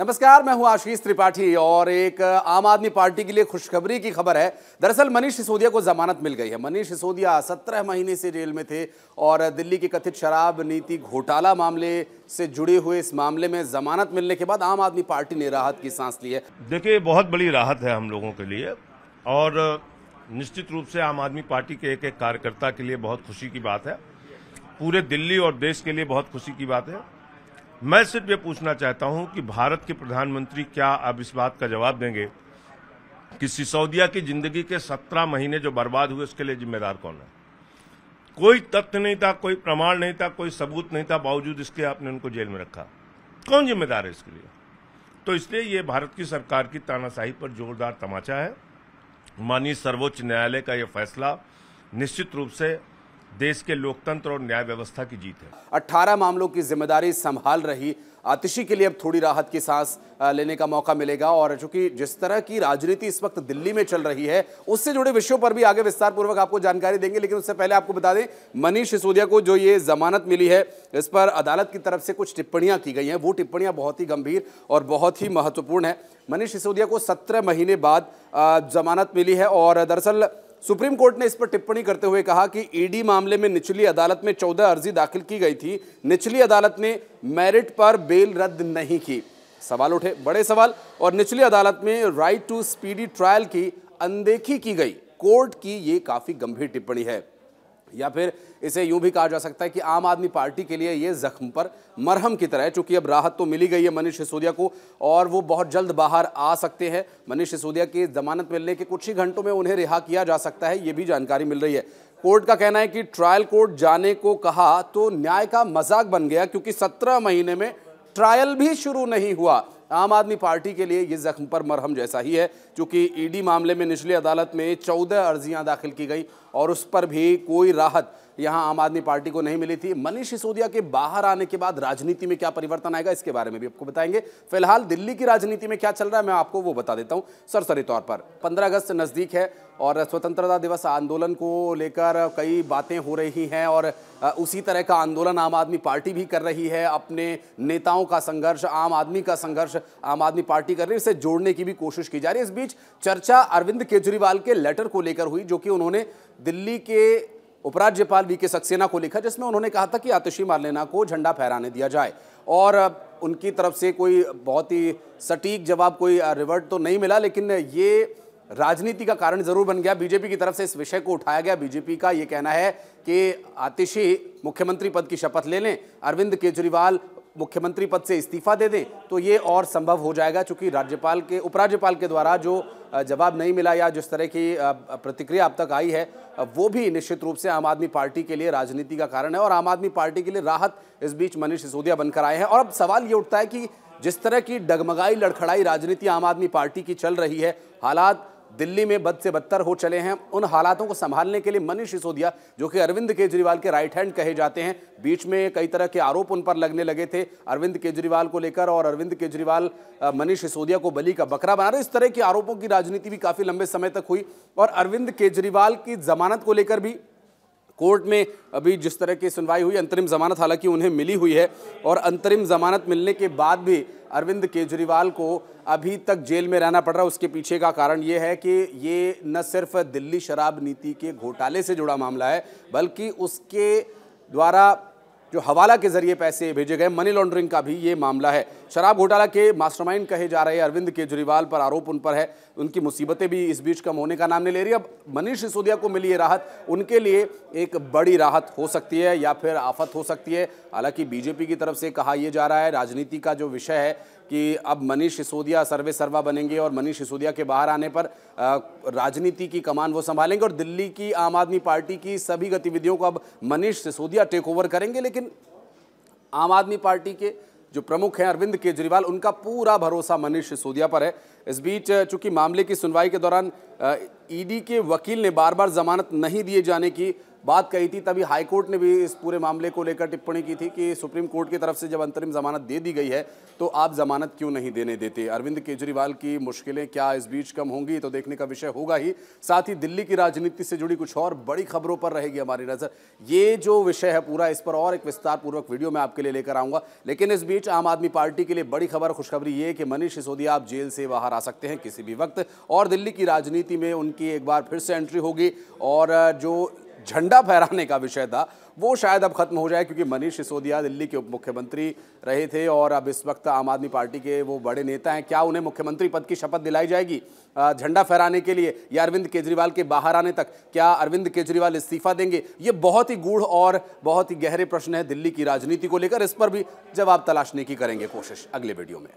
नमस्कार मैं हूं आशीष त्रिपाठी और एक आम आदमी पार्टी के लिए खुशखबरी की खबर है दरअसल मनीष सिसोदिया को जमानत मिल गई है मनीष सिसोदिया सत्रह महीने से जेल में थे और दिल्ली के कथित शराब नीति घोटाला मामले से जुड़े हुए इस मामले में जमानत मिलने के बाद आम आदमी पार्टी ने राहत की सांस ली है देखिए बहुत बड़ी राहत है हम लोगों के लिए और निश्चित रूप से आम आदमी पार्टी के एक एक कार्यकर्ता के लिए बहुत खुशी की बात है पूरे दिल्ली और देश के लिए बहुत खुशी की बात है मैं सिर्फ ये पूछना चाहता हूं कि भारत के प्रधानमंत्री क्या अब इस बात का जवाब देंगे कि सिसोदिया की जिंदगी के सत्रह महीने जो बर्बाद हुए उसके लिए जिम्मेदार कौन है कोई तथ्य नहीं था कोई प्रमाण नहीं था कोई सबूत नहीं था बावजूद इसके आपने उनको जेल में रखा कौन जिम्मेदार है इसके लिए तो इसलिए ये भारत की सरकार की तानाशाही पर जोरदार तमाचा है माननीय सर्वोच्च न्यायालय का यह फैसला निश्चित रूप से देश के लोकतंत्र और न्याय व्यवस्था की जीत है 18 मामलों की जिम्मेदारी संभाल रही आतिशी के लिए अब थोड़ी राहत की सांस लेने का मौका मिलेगा और चूंकि जिस तरह की राजनीति इस वक्त दिल्ली में चल रही है उससे जुड़े विषयों पर भी आगे विस्तार पूर्वक आपको जानकारी देंगे लेकिन उससे पहले आपको बता दें मनीष सिसोदिया को जो ये जमानत मिली है इस पर अदालत की तरफ से कुछ टिप्पणियां की गई हैं वो टिप्पणियां बहुत ही गंभीर और बहुत ही महत्वपूर्ण है मनीष सिसोदिया को सत्रह महीने बाद जमानत मिली है और दरअसल सुप्रीम कोर्ट ने इस पर टिप्पणी करते हुए कहा कि ईडी मामले में निचली अदालत में चौदह अर्जी दाखिल की गई थी निचली अदालत ने मेरिट पर बेल रद्द नहीं की सवाल उठे बड़े सवाल और निचली अदालत में राइट टू स्पीडी ट्रायल की अनदेखी की गई कोर्ट की ये काफी गंभीर टिप्पणी है या फिर इसे यूं भी कहा जा सकता है कि आम आदमी पार्टी के लिए ये जख्म पर मरहम की तरह है चूंकि अब राहत तो मिली गई है मनीष सिसोदिया को और वो बहुत जल्द बाहर आ सकते हैं मनीष सिसोदिया की जमानत मिलने के कुछ ही घंटों में उन्हें रिहा किया जा सकता है ये भी जानकारी मिल रही है कोर्ट का कहना है कि ट्रायल कोर्ट जाने को कहा तो न्याय का मजाक बन गया क्योंकि सत्रह महीने में ट्रायल भी शुरू नहीं हुआ आम आदमी पार्टी के लिए ये जख्म पर मरहम जैसा ही है चूँकि ईडी मामले में निचली अदालत में चौदह अर्जियाँ दाखिल की गई और उस पर भी कोई राहत यहाँ आम आदमी पार्टी को नहीं मिली थी मनीष सिसोदिया के बाहर आने के बाद राजनीति में क्या परिवर्तन आएगा इसके बारे में भी आपको बताएंगे फिलहाल दिल्ली की राजनीति में क्या चल रहा है मैं आपको वो बता देता हूँ सरसरी तौर पर पंद्रह अगस्त नज़दीक है और स्वतंत्रता दिवस आंदोलन को लेकर कई बातें हो रही हैं और उसी तरह का आंदोलन आम आदमी पार्टी भी कर रही है अपने नेताओं का संघर्ष आम आदमी का संघर्ष आम आदमी पार्टी कर रही है इसे जोड़ने की भी कोशिश की जा रही है इस बीच चर्चा अरविंद केजरीवाल के लेटर को लेकर हुई जो कि उन्होंने दिल्ली के उपराज्यपाल वी के सक्सेना को लिखा जिसमें उन्होंने कहा था कि आतिशी मार्लेना को झंडा फहराने दिया जाए और उनकी तरफ से कोई बहुत ही सटीक जवाब कोई रिवर्ट तो नहीं मिला लेकिन ये राजनीति का कारण जरूर बन गया बीजेपी की तरफ से इस विषय को उठाया गया बीजेपी का ये कहना है कि आतिशी मुख्यमंत्री पद की शपथ ले लें अरविंद केजरीवाल मुख्यमंत्री पद से इस्तीफा दे दें तो ये और संभव हो जाएगा क्योंकि राज्यपाल के उपराज्यपाल के द्वारा जो जवाब नहीं मिला या जिस तरह की प्रतिक्रिया अब तक आई है वो भी निश्चित रूप से आम आदमी पार्टी के लिए राजनीति का कारण है और आम आदमी पार्टी के लिए राहत इस बीच मनीष सिसोदिया बनकर आए हैं और अब सवाल ये उठता है कि जिस तरह की डगमगाई लड़खड़ाई राजनीति आम आदमी पार्टी की चल रही है हालात दिल्ली में बद से बदतर हो चले हैं उन हालातों को संभालने के लिए मनीष सिसोदिया जो कि अरविंद केजरीवाल के राइट हैंड कहे जाते हैं बीच में कई तरह के आरोप उन पर लगने लगे थे अरविंद केजरीवाल को लेकर और अरविंद केजरीवाल मनीष सिसोदिया को बली का बकरा बना रहे इस तरह के आरोपों की राजनीति भी काफ़ी लंबे समय तक हुई और अरविंद केजरीवाल की जमानत को लेकर भी कोर्ट में अभी जिस तरह की सुनवाई हुई अंतरिम ज़मानत हालांकि उन्हें मिली हुई है और अंतरिम ज़मानत मिलने के बाद भी अरविंद केजरीवाल को अभी तक जेल में रहना पड़ रहा है उसके पीछे का कारण ये है कि ये न सिर्फ दिल्ली शराब नीति के घोटाले से जुड़ा मामला है बल्कि उसके द्वारा जो हवाला के जरिए पैसे भेजे गए मनी लॉन्ड्रिंग का भी ये मामला है शराब घोटाला के मास्टरमाइंड कहे जा रहे अरविंद केजरीवाल पर आरोप उन पर है उनकी मुसीबतें भी इस बीच कम होने का नाम नहीं ले रही अब मनीष सिसोदिया को मिली राहत उनके लिए एक बड़ी राहत हो सकती है या फिर आफत हो सकती है हालांकि बीजेपी की तरफ से कहा यह जा रहा है राजनीति का जो विषय है कि अब मनीष सिसोदिया सर्वे सर्वा बनेंगे और मनीष सिसोदिया के बाहर आने पर राजनीति की कमान वो संभालेंगे और दिल्ली की आम आदमी पार्टी की सभी गतिविधियों को अब मनीष सिसोदिया टेक ओवर करेंगे लेकिन आम आदमी पार्टी के जो प्रमुख हैं अरविंद केजरीवाल उनका पूरा भरोसा मनीष सिसोदिया पर है इस बीच चूंकि मामले की सुनवाई के दौरान ईडी के वकील ने बार बार जमानत नहीं दिए जाने की बात कही थी तभी हाई कोर्ट ने भी इस पूरे मामले को लेकर टिप्पणी की थी कि सुप्रीम कोर्ट की तरफ से जब अंतरिम जमानत दे दी गई है तो आप जमानत क्यों नहीं देने देते अरविंद केजरीवाल की मुश्किलें क्या इस बीच कम होंगी तो देखने का विषय होगा ही साथ ही दिल्ली की राजनीति से जुड़ी कुछ और बड़ी खबरों पर रहेगी हमारी नज़र ये जो विषय है पूरा इस पर और एक विस्तार पूर्वक वीडियो मैं आपके लिए लेकर आऊंगा लेकिन इस बीच आम आदमी पार्टी के लिए बड़ी खबर खुशखबरी ये कि मनीष सिसोदिया आप जेल से बाहर आ सकते हैं किसी भी वक्त और दिल्ली की राजनीति में उनकी एक बार फिर से एंट्री होगी और जो झंडा फहराने का विषय था वो शायद अब खत्म हो जाए क्योंकि मनीष सिसोदिया दिल्ली के उप मुख्यमंत्री रहे थे और अब इस वक्त आम आदमी पार्टी के वो बड़े नेता हैं क्या उन्हें मुख्यमंत्री पद की शपथ दिलाई जाएगी झंडा फहराने के लिए या अरविंद केजरीवाल के बाहर आने तक क्या अरविंद केजरीवाल इस्तीफा देंगे ये बहुत ही गूढ़ और बहुत ही गहरे प्रश्न है दिल्ली की राजनीति को लेकर इस पर भी जवाब तलाशने की करेंगे कोशिश अगले वीडियो में